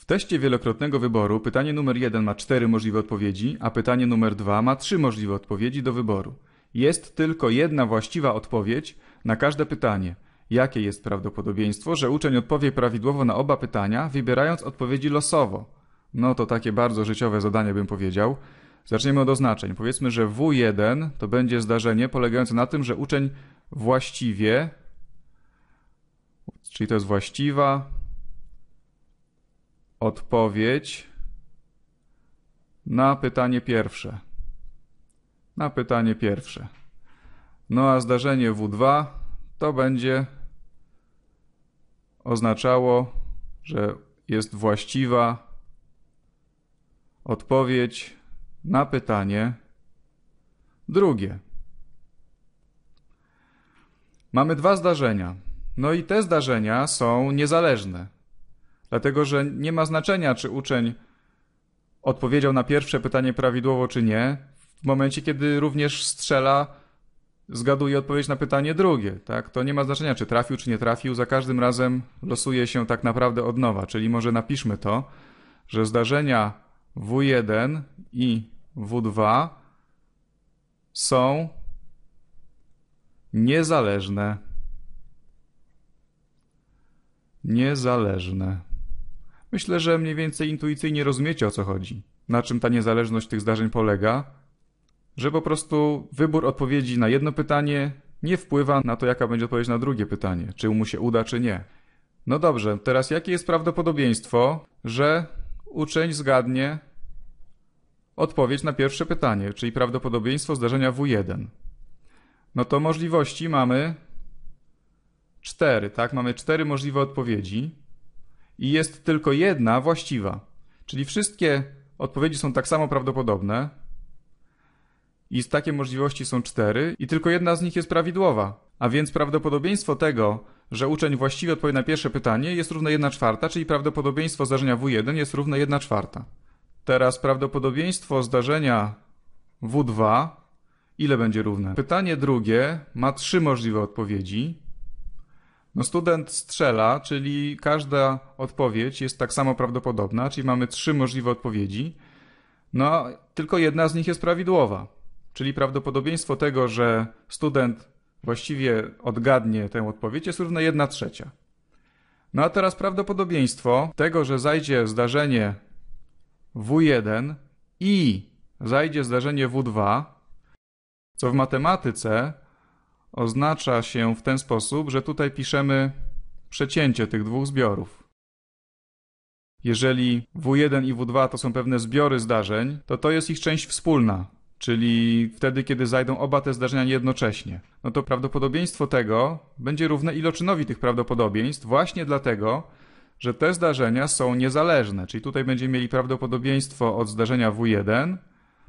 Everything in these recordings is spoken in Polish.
W teście wielokrotnego wyboru pytanie numer 1 ma 4 możliwe odpowiedzi, a pytanie numer 2 ma 3 możliwe odpowiedzi do wyboru. Jest tylko jedna właściwa odpowiedź na każde pytanie. Jakie jest prawdopodobieństwo, że uczeń odpowie prawidłowo na oba pytania, wybierając odpowiedzi losowo? No to takie bardzo życiowe zadanie bym powiedział. Zaczniemy od oznaczeń. Powiedzmy, że W1 to będzie zdarzenie polegające na tym, że uczeń właściwie, czyli to jest właściwa, odpowiedź na pytanie pierwsze. Na pytanie pierwsze. No a zdarzenie W2 to będzie oznaczało, że jest właściwa odpowiedź na pytanie drugie. Mamy dwa zdarzenia. No i te zdarzenia są niezależne. Dlatego, że nie ma znaczenia, czy uczeń odpowiedział na pierwsze pytanie prawidłowo, czy nie, w momencie, kiedy również strzela, zgaduje odpowiedź na pytanie drugie. Tak? To nie ma znaczenia, czy trafił, czy nie trafił. Za każdym razem losuje się tak naprawdę od nowa. Czyli może napiszmy to, że zdarzenia W1 i W2 są niezależne. Niezależne. Myślę, że mniej więcej intuicyjnie rozumiecie o co chodzi. Na czym ta niezależność tych zdarzeń polega? Że po prostu wybór odpowiedzi na jedno pytanie nie wpływa na to, jaka będzie odpowiedź na drugie pytanie, czy mu się uda, czy nie. No dobrze, teraz jakie jest prawdopodobieństwo, że uczeń zgadnie odpowiedź na pierwsze pytanie, czyli prawdopodobieństwo zdarzenia W1? No to możliwości mamy cztery, tak? Mamy cztery możliwe odpowiedzi i jest tylko jedna właściwa. Czyli wszystkie odpowiedzi są tak samo prawdopodobne i z takie możliwości są cztery i tylko jedna z nich jest prawidłowa. A więc prawdopodobieństwo tego, że uczeń właściwie odpowie na pierwsze pytanie jest równe 1 czwarta, czyli prawdopodobieństwo zdarzenia W1 jest równe 1 czwarta. Teraz prawdopodobieństwo zdarzenia W2 ile będzie równe? Pytanie drugie ma trzy możliwe odpowiedzi. No student strzela, czyli każda odpowiedź jest tak samo prawdopodobna, czyli mamy trzy możliwe odpowiedzi. No, tylko jedna z nich jest prawidłowa. Czyli prawdopodobieństwo tego, że student właściwie odgadnie tę odpowiedź jest równe 1 trzecia. No a teraz prawdopodobieństwo tego, że zajdzie zdarzenie W1 i zajdzie zdarzenie W2, co w matematyce oznacza się w ten sposób, że tutaj piszemy przecięcie tych dwóch zbiorów. Jeżeli W1 i W2 to są pewne zbiory zdarzeń, to to jest ich część wspólna, czyli wtedy, kiedy zajdą oba te zdarzenia jednocześnie. No to prawdopodobieństwo tego będzie równe iloczynowi tych prawdopodobieństw właśnie dlatego, że te zdarzenia są niezależne, czyli tutaj będziemy mieli prawdopodobieństwo od zdarzenia W1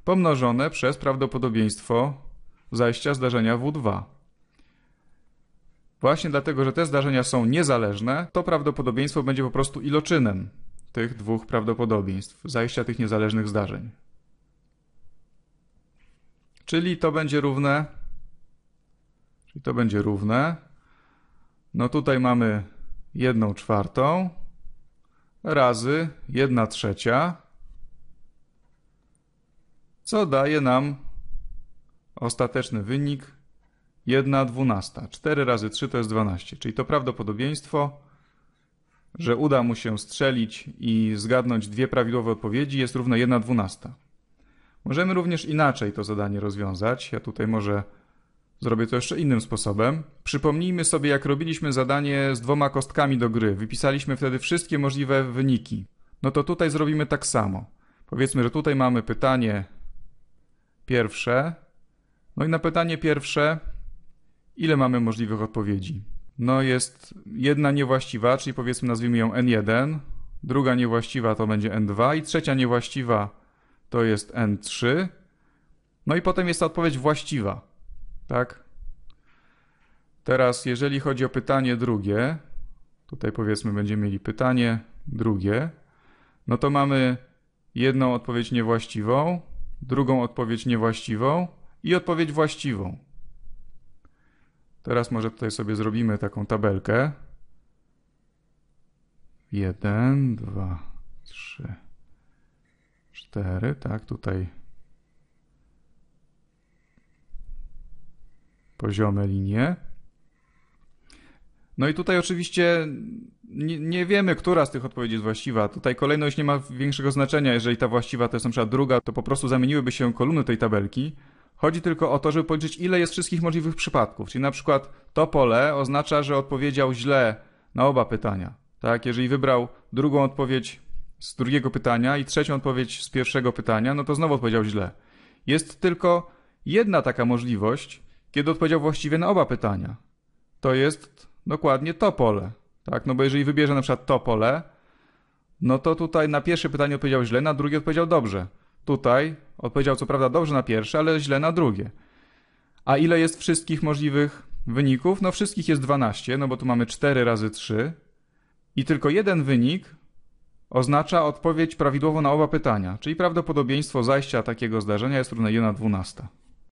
pomnożone przez prawdopodobieństwo zajścia zdarzenia W2. Właśnie dlatego, że te zdarzenia są niezależne, to prawdopodobieństwo będzie po prostu iloczynem tych dwóch prawdopodobieństw zajścia tych niezależnych zdarzeń. Czyli to będzie równe. Czyli to będzie równe. No tutaj mamy 1 czwartą razy 1 trzecia, co daje nam ostateczny wynik 1 dwunasta. 4 razy 3 to jest 12, czyli to prawdopodobieństwo, że uda mu się strzelić i zgadnąć dwie prawidłowe odpowiedzi jest równe 1 dwunasta. Możemy również inaczej to zadanie rozwiązać. Ja tutaj może zrobię to jeszcze innym sposobem. Przypomnijmy sobie, jak robiliśmy zadanie z dwoma kostkami do gry. Wypisaliśmy wtedy wszystkie możliwe wyniki. No to tutaj zrobimy tak samo. Powiedzmy, że tutaj mamy pytanie pierwsze. No i na pytanie pierwsze ile mamy możliwych odpowiedzi. No jest jedna niewłaściwa, czyli powiedzmy nazwijmy ją N1, druga niewłaściwa to będzie N2 i trzecia niewłaściwa to jest N3. No i potem jest ta odpowiedź właściwa, tak? Teraz jeżeli chodzi o pytanie drugie, tutaj powiedzmy będziemy mieli pytanie drugie, no to mamy jedną odpowiedź niewłaściwą, drugą odpowiedź niewłaściwą i odpowiedź właściwą. Teraz może tutaj sobie zrobimy taką tabelkę. 1, 2, 3, 4, tak, tutaj poziome linie. No i tutaj oczywiście nie, nie, wiemy, która z tych odpowiedzi jest właściwa. Tutaj kolejność nie ma większego znaczenia. Jeżeli ta właściwa to jest na przykład druga, to po prostu zamieniłyby się kolumny tej tabelki. Chodzi tylko o to, żeby policzyć, ile jest wszystkich możliwych przypadków. Czyli na przykład to pole oznacza, że odpowiedział źle na oba pytania. Tak, jeżeli wybrał drugą odpowiedź z drugiego pytania i trzecią odpowiedź z pierwszego pytania, no to znowu odpowiedział źle. Jest tylko jedna taka możliwość, kiedy odpowiedział właściwie na oba pytania. To jest dokładnie to pole. Tak, no bo jeżeli wybierze na przykład to pole, no to tutaj na pierwsze pytanie odpowiedział źle, na drugie odpowiedział dobrze. Tutaj Odpowiedział co prawda dobrze na pierwsze, ale źle na drugie. A ile jest wszystkich możliwych wyników? No wszystkich jest 12, no bo tu mamy 4 razy 3. I tylko jeden wynik oznacza odpowiedź prawidłowo na oba pytania, czyli prawdopodobieństwo zajścia takiego zdarzenia jest równe 1 na 12.